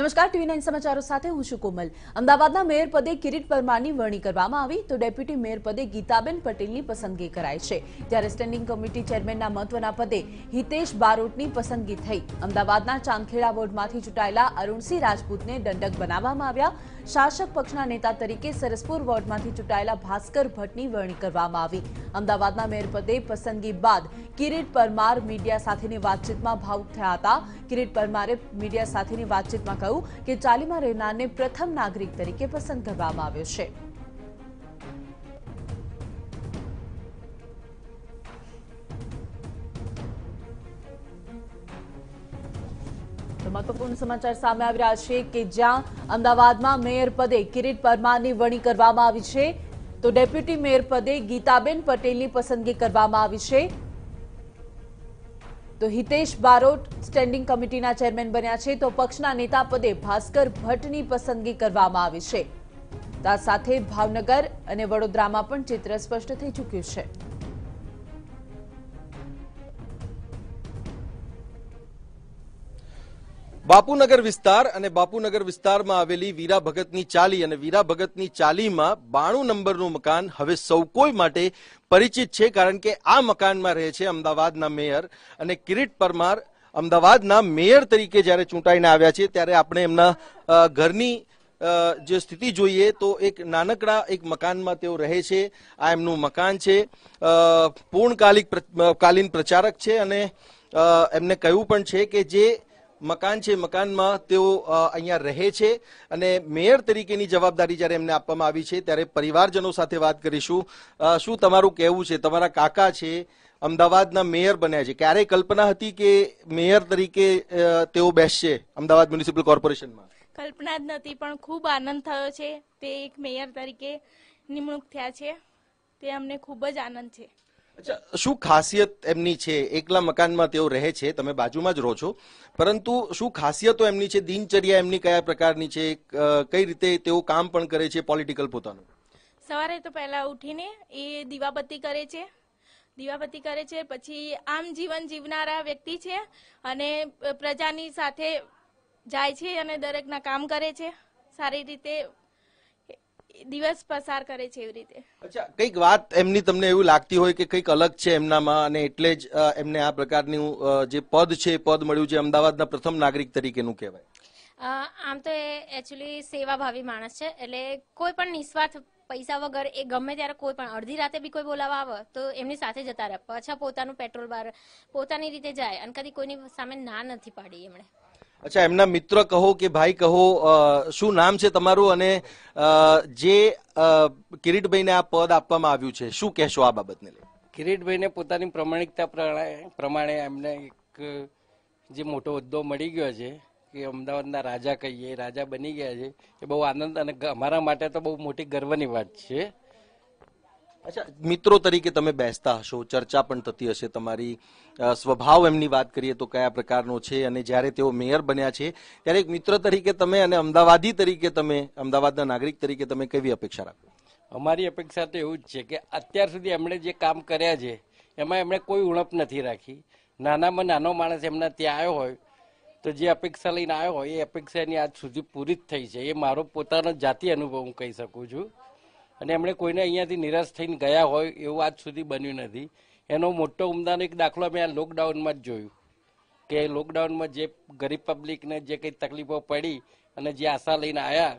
નમસ્કાર ટીવી 9 સમાચારો સાથે હું છું કોમલ અમદાવાદના મેયર પદે કિરીટ પરમારની વર્ણી કરવામાં આવી તો ડેપ્યુટી મેયર પદે ગીતાબેન પટેલની પસંદગી કરાય છે જ્યારે સ્ટેન્ડિંગ કમિટી ચેરમેનના મહત્વના પદે હિતેશ બારૂટની પસંદગી થઈ અમદાવાદના ચાંખેડા વોર્ડમાંથી છૂટાયેલા અરુણસિંહ રાજપૂતને ડંડક બનાવવામાં આવ્યા શાસક પક્ષના નેતા તરીકે સરસપુર વોર્ડમાંથી છૂટાયેલા भास्कर ભટની વર્ણી કરવામાં આવી અમદાવાદના મેયર પદે પસંદગી બાદ કિરીટ પરમાર મીડિયા સાથેની વાતચીતમાં ભાવુક થયા હતા કિરીટ પરમારે મીડિયા સાથેની વાતચીતમાં કહ્યું કે ચાલીમાં રહેનારને પ્રથમ નાગરિક તરીકે પસંદ કરવામાં આવ્યો છે મહત્વપૂર્ણ સમાચાર સામે આવી રહ્યા છે કે જ્યાં અમદાવાદમાં મેયર પદે કિરીટ પરમારની વરણી કરવામાં આવી છે તો ડેપ્યુટી મેયર પદે ગીતાબેન પટેલની પસંદગી કરવામાં આવી છે તો હિતેશ બારોટ સ્ટેન્ડિંગ કમિટીના ચેરમેન બન્યા છે તો પક્ષના નેતા પદે ભાસ્કર ભટ્ટની પસંદગી કરવામાં આવી છે સાથે ભાવનગર અને વડોદરામાં પણ ચિત્ર સ્પષ્ટ થઈ ચૂક્યું છે બાપુનગર વિસ્તાર અને બાપુનગર વિસ્તારમાં આવેલી વીરા ભગતની ચાલી અને વીરા ભગતની ચાલીમાં બાણું નંબરનું મકાન હવે સૌ કોઈ માટે પરિચિત છે કારણ કે આ મકાનમાં રહે છે અમદાવાદના મેયર અને કિરીટ પરમાર અમદાવાદના મેયર તરીકે જ્યારે ચૂંટાઈને આવ્યા છે ત્યારે આપણે એમના ઘરની જે સ્થિતિ જોઈએ તો એક નાનકડા એક મકાનમાં તેઓ રહે છે આ એમનું મકાન છે પૂર્ણકાલિક કાલીન પ્રચારક છે અને એમને કહ્યું પણ છે કે જે મકાન છે મકાનમાં તેઓ અહીંયા રહે છે અને મેયર તરીકેની જવાબદારી જ્યારે એમને આપવામાં આવી છે ત્યારે પરિવારજનો સાથે વાત કરીશું શું તમારું કહેવું છે તમારા કાકા છે અમદાવાદના મેયર બન્યા છે ક્યારે કલ્પના હતી કે મેયર તરીકે તેઓ બેસશે અમદાવાદ મ્યુનિસિપલ કોર્પોરેશનમાં કલ્પના જ નથી પણ ખૂબ આનંદ થયો છે તે એક મેયર તરીકે નિમણૂક થયા છે તે અમને ખૂબ જ આનંદ છે અચ્છા શું ખાસિયત એમની છે એકલા મકાનમાં તેઓ રહે છે તમે બાજુમાં જ રહો છો પરંતુ શું ખાસિયતો એમની છે દિનચર્યા એમની કયા પ્રકારની છે કઈ રીતે તેઓ કામ પણ કરે છે પોલિટિકલ પોતાનું સવારે તો પહેલા ઉઠીને એ દીવાબત્તી કરે છે દીવાબત્તી કરે છે પછી આમ જીવન જીવનારા વ્યક્તિ છે અને પ્રજાની સાથે જાય છે અને દરેકના કામ કરે છે સારી રીતે દિવસ પસાર કરે છે એવી રીતે અચ્છા કઈક વાત એમની તમને એવું લાગતી હોય કે કઈક અલગ છે એમનામાં અને એટલે જ એમને આ પ્રકારની જે પદ છે એ પદ મળ્યું છે અમદાવાદના પ્રથમ નાગરિક તરીકેનું કહેવાય આમ તો એ એકચ્યુઅલી સેવાભાવી માણસ છે એટલે કોઈ પણ નિસ્વાર્થ પૈસા વગર એ ગમે ત્યારે કોઈ પણ અડધી રાતે બી કોઈ બોલાવા આવે તો એમની સાથે જતા રહે પાછા પોતાનું પેટ્રોલ બાર પોતાની રીતે જાય અને કદી કોઈની સામે ના નથી પાડી એમણે અચ્છા એમના મિત્ર કહો કે ભાઈ કહો શું નામ છે તમારું અને જે કિરીટભાઈને આ પદ આપવામાં આવ્યું છે શું કહેશો આ બાબતને લઈને કિરીટભાઈને પોતાની પ્રમાણિકતા પ્રમાણે એમને એક જે મોટો હોદ્દો મળી ગયો છે કે અમદાવાદના રાજા કહીએ રાજા બની ગયા છે એ બહુ આનંદ અને અમારા માટે તો બહુ મોટી ગર્વની વાત છે અચ્છા મિત્રો તરીકે તમે બેસતા હશો ચર્ચા પણ થતી હશે તમારી સ્વભાવ એમની વાત કરીએ તો કયા પ્રકારનો છે અને જ્યારે તેઓ મેયર બન્યા છે ત્યારે એક મિત્ર તરીકે તમે અને અમદાવાદી તરીકે તમે અમદાવાદના નાગરિક તરીકે તમે કેવી અપેક્ષા રાખો અમારી અપેક્ષા તો એવું જ છે કે અત્યાર સુધી એમણે જે કામ કર્યા છે એમાં એમણે કોઈ ઉણપ નથી રાખી નાનામાં નાનો માણસ એમના ત્યાં આવ્યો હોય તો જે અપેક્ષા લઈને આવ્યો હોય એ અપેક્ષા એની આજ સુધી પૂરી જ થઈ છે એ મારો પોતાનો જાતિ અનુભવ હું કહી શકું છું અને એમણે કોઈને અહીંયાથી નિરાશ થઈને ગયા હોય એવું આજ સુધી બન્યું નથી એનો મોટો ઉમદાનો એક દાખલો અમે આ લોકડાઉનમાં જ જોયું કે લોકડાઉનમાં જે ગરીબ પબ્લિકને જે કંઈ તકલીફો પડી અને જે આશા લઈને આવ્યા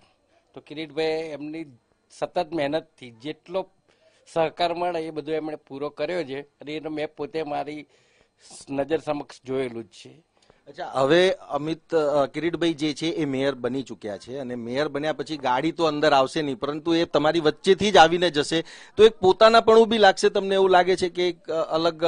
તો કિરીટભાઈ એમની સતત મહેનતથી જેટલો સહકાર મળે એ બધો એમણે પૂરો કર્યો છે અને એનો મેં પોતે મારી નજર સમક્ષ જોયેલું જ છે અચ્છા હવે અમિત કિરીટભાઈ જે છે એ મેયર બની ચૂક્યા છે અને મેયર બન્યા પછી ગાડી તો અંદર આવશે નહીં પરંતુ એ તમારી વચ્ચેથી જ આવીને જશે તો એક પોતાના પણ બી લાગશે તમને એવું લાગે છે કે એક અલગ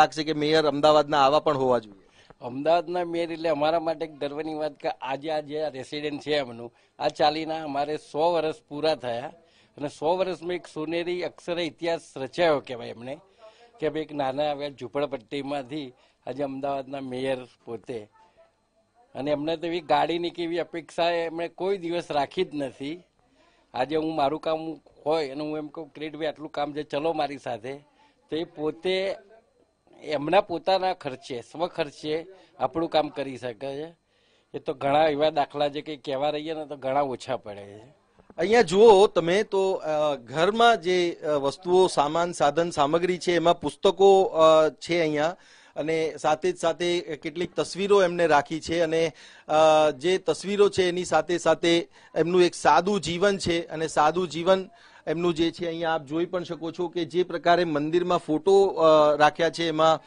લાગશે કે મેયર અમદાવાદના આવા પણ હોવા જોઈએ અમદાવાદના મેયર એટલે અમારા માટે એક ગર્વની વાત કે આજે આ જે રેસિડેન્ટ છે એમનું આ ચાલીના અમારે સો વર્ષ પૂરા થયા અને સો વર્ષમાં એક સોનેરી અક્ષરે ઇતિહાસ રચાયો કહેવાય એમણે કે ભાઈ એક નાના આવ્યા ઝૂંપડપટ્ટીમાંથી આજે અમદાવાદના મેયર પોતે અને એમને તો એવી ગાડીની કેવી અપેક્ષા એમણે કોઈ દિવસ રાખી જ નથી આજે હું મારું કામ હોય અને હું એમ કહું ક્રેડભાઈ આટલું કામ છે ચલો મારી સાથે તો એ પોતે એમના પોતાના ખર્ચે સ્વખર્ચે આપણું કામ કરી શકે છે એ તો ઘણા એવા દાખલા જે કંઈ કહેવા રહીએ ને તો ઘણા ઓછા પડે છે અહીંયા જુઓ તમે તો ઘરમાં જે વસ્તુઓ સામાન સાધન સામગ્રી છે એમાં પુસ્તકો છે અહીંયા અને સાથે જ સાથે કેટલીક તસવીરો એમને રાખી છે અને જે તસવીરો છે એની સાથે સાથે એમનું એક સાદું જીવન છે અને સાદું જીવન એમનું જે છે અહીંયા આપ જોઈ પણ શકો છો કે જે પ્રકારે મંદિરમાં ફોટો રાખ્યા છે એમાં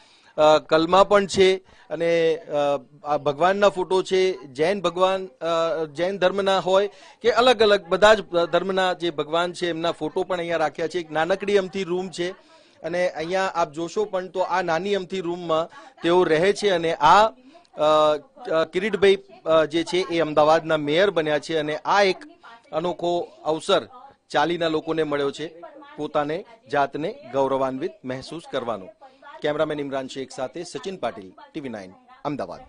કલમા પણ છે અને આ ભગવાનના ફોટો છે જૈન ભગવાન જૈન ધર્મના હોય કે અલગ અલગ બધા જ ધર્મના જે ભગવાન છે એમના ફોટો પણ અહીંયા રાખ્યા છે એક નાનકડી અમથી રૂમ છે અને અહીંયા આપ જોશો પણ તો આ નાની અમથી રૂમમાં તેઓ રહે છે અને આ કિરીટભાઈ જે છે એ અમદાવાદના મેયર બન્યા છે અને આ એક અનોખો અવસર ચાલીના લોકોને મળ્યો છે પોતાને જાતને ગૌરવાન્વિત મહેસૂસ કરવાનો કેમેરામેન ઇમરાન શેખ સાથે સચિન પાટીલ ટીવી નાઇન અમદાવાદ